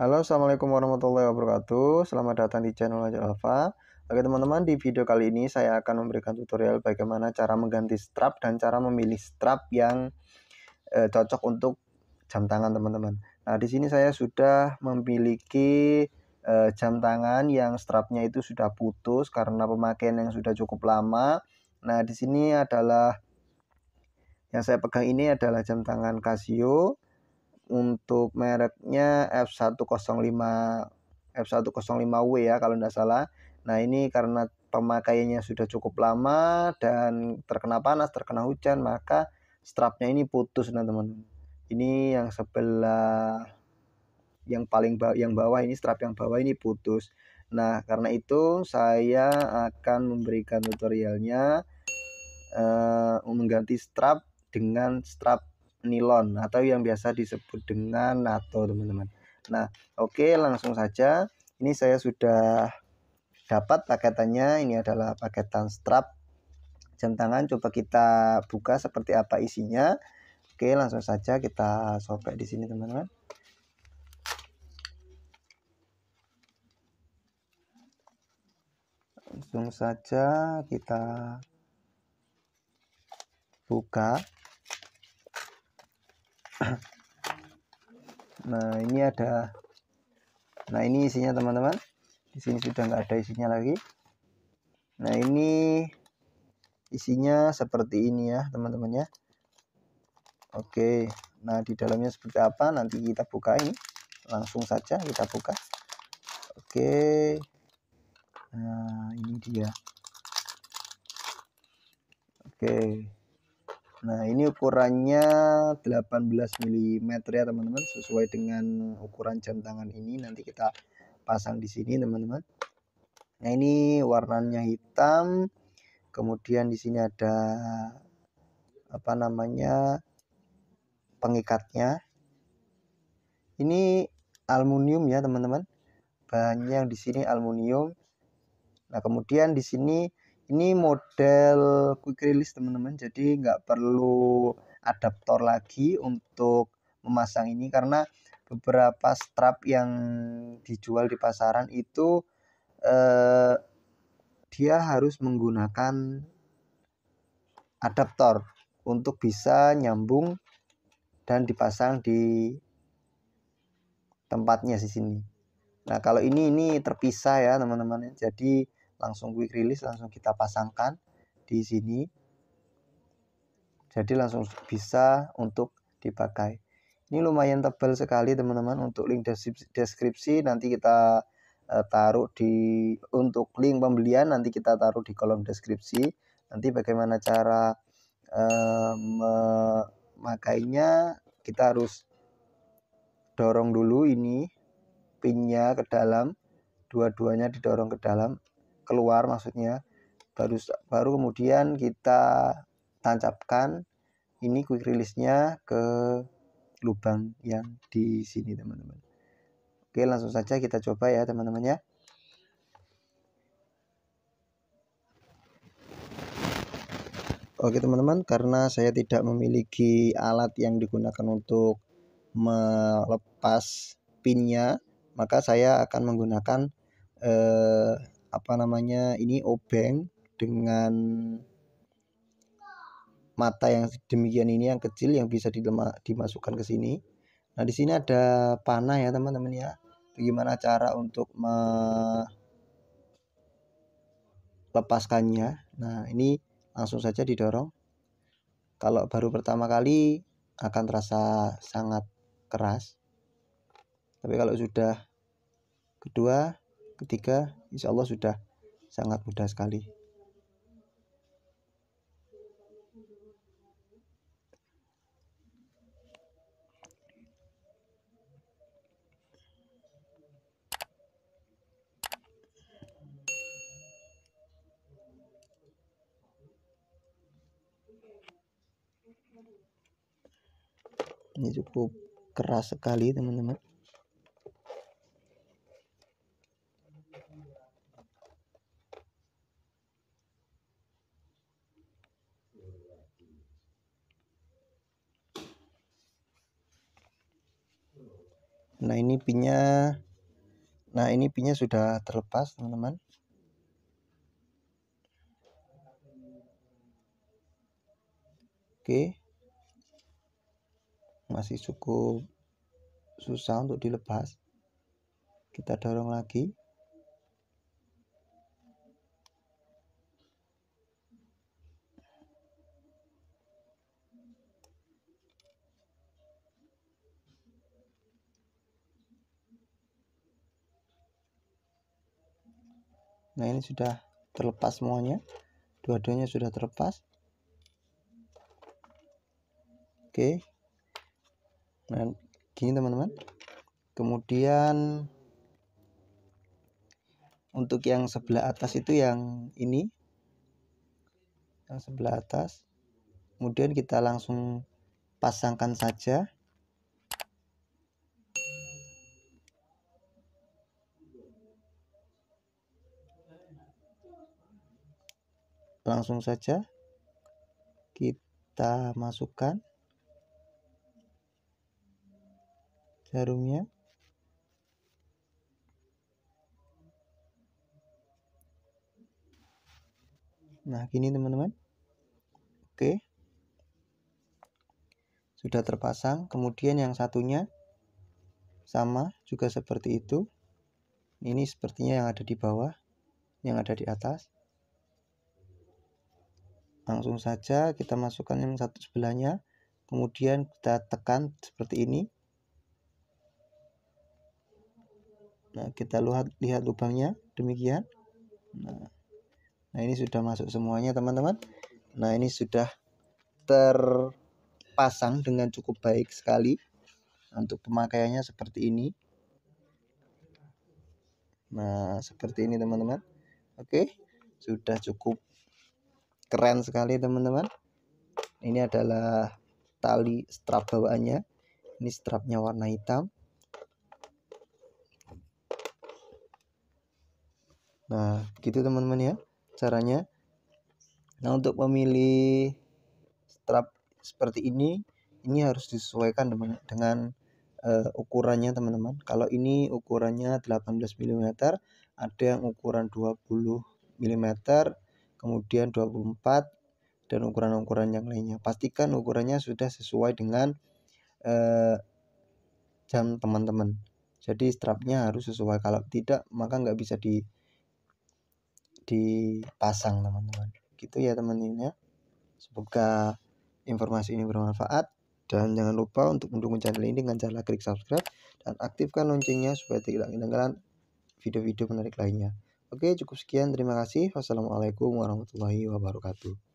Halo, Assalamualaikum warahmatullahi wabarakatuh. Selamat datang di channel Lanjut Alpha. Oke teman-teman, di video kali ini saya akan memberikan tutorial bagaimana cara mengganti strap dan cara memilih strap yang eh, cocok untuk jam tangan teman-teman. Nah, di sini saya sudah memiliki eh, jam tangan yang strapnya itu sudah putus karena pemakaian yang sudah cukup lama. Nah, di sini adalah yang saya pegang ini adalah jam tangan Casio untuk mereknya F105 F105W ya kalau tidak salah. Nah ini karena pemakaiannya sudah cukup lama dan terkena panas, terkena hujan, maka strapnya ini putus nah teman-teman. Ini yang sebelah yang paling bawah, yang bawah ini strap yang bawah ini putus. Nah karena itu saya akan memberikan tutorialnya uh, mengganti strap dengan strap nilon atau yang biasa disebut dengan NATO teman-teman. Nah oke okay, langsung saja ini saya sudah dapat paketannya ini adalah paketan strap jam tangan coba kita buka seperti apa isinya. Oke okay, langsung saja kita sobek di sini teman-teman. Langsung saja kita buka nah ini ada nah ini isinya teman-teman di sini sudah nggak ada isinya lagi nah ini isinya seperti ini ya teman-teman ya oke nah di dalamnya seperti apa nanti kita buka ini langsung saja kita buka oke nah ini dia oke Nah, ini ukurannya 18 mm ya, teman-teman, sesuai dengan ukuran jam tangan ini nanti kita pasang di sini, teman-teman. Nah, ini warnanya hitam. Kemudian di sini ada apa namanya? pengikatnya. Ini aluminium ya, teman-teman. Bahannya yang di sini aluminium. Nah, kemudian di sini ini model quick release teman-teman jadi nggak perlu adaptor lagi untuk memasang ini karena beberapa strap yang dijual di pasaran itu eh, dia harus menggunakan adaptor untuk bisa nyambung dan dipasang di tempatnya di sini. Nah, kalau ini ini terpisah ya, teman-teman. Jadi langsung quick release langsung kita pasangkan di sini jadi langsung bisa untuk dipakai ini lumayan tebal sekali teman-teman untuk link deskripsi nanti kita eh, taruh di untuk link pembelian nanti kita taruh di kolom deskripsi nanti bagaimana cara eh, memakainya kita harus dorong dulu ini pinnya ke dalam dua-duanya didorong ke dalam keluar maksudnya baru baru kemudian kita tancapkan ini quick release-nya ke lubang yang di sini teman-teman. Oke, langsung saja kita coba ya teman-teman ya. Oke teman-teman, karena saya tidak memiliki alat yang digunakan untuk melepas pinnya, maka saya akan menggunakan eh, apa namanya ini obeng dengan mata yang demikian ini yang kecil yang bisa dimasukkan ke sini. Nah di sini ada panah ya teman-teman ya. Bagaimana cara untuk melepaskannya? Nah ini langsung saja didorong. Kalau baru pertama kali akan terasa sangat keras. Tapi kalau sudah kedua ketiga insya Allah sudah sangat mudah sekali ini cukup keras sekali teman-teman Nah, ini pinnya Nah, ini pinnya sudah terlepas, teman-teman. Oke. Masih cukup susah untuk dilepas. Kita dorong lagi. nah ini sudah terlepas semuanya dua-duanya sudah terlepas oke nah gini teman-teman kemudian untuk yang sebelah atas itu yang ini yang sebelah atas kemudian kita langsung pasangkan saja langsung saja kita masukkan jarumnya nah gini teman-teman oke sudah terpasang kemudian yang satunya sama juga seperti itu ini sepertinya yang ada di bawah yang ada di atas langsung saja kita masukkan yang satu sebelahnya kemudian kita tekan seperti ini nah kita lihat lihat lubangnya demikian nah, nah ini sudah masuk semuanya teman-teman nah ini sudah terpasang dengan cukup baik sekali untuk pemakaiannya seperti ini nah seperti ini teman-teman oke sudah cukup keren sekali teman-teman ini adalah tali strap bawaannya ini strapnya warna hitam nah gitu teman-teman ya caranya nah untuk memilih strap seperti ini ini harus disesuaikan dengan, dengan uh, ukurannya teman-teman kalau ini ukurannya 18 mm ada yang ukuran 20 mm kemudian 24 dan ukuran-ukuran yang lainnya. Pastikan ukurannya sudah sesuai dengan eh, jam teman-teman. Jadi strapnya harus sesuai. Kalau tidak maka nggak bisa di dipasang teman-teman. Gitu ya teman-teman ya. Semoga informasi ini bermanfaat dan jangan lupa untuk mendukung channel ini dengan cara klik subscribe dan aktifkan loncengnya supaya tidak ketinggalan video-video menarik lainnya. Oke, cukup sekian. Terima kasih. Wassalamualaikum warahmatullahi wabarakatuh.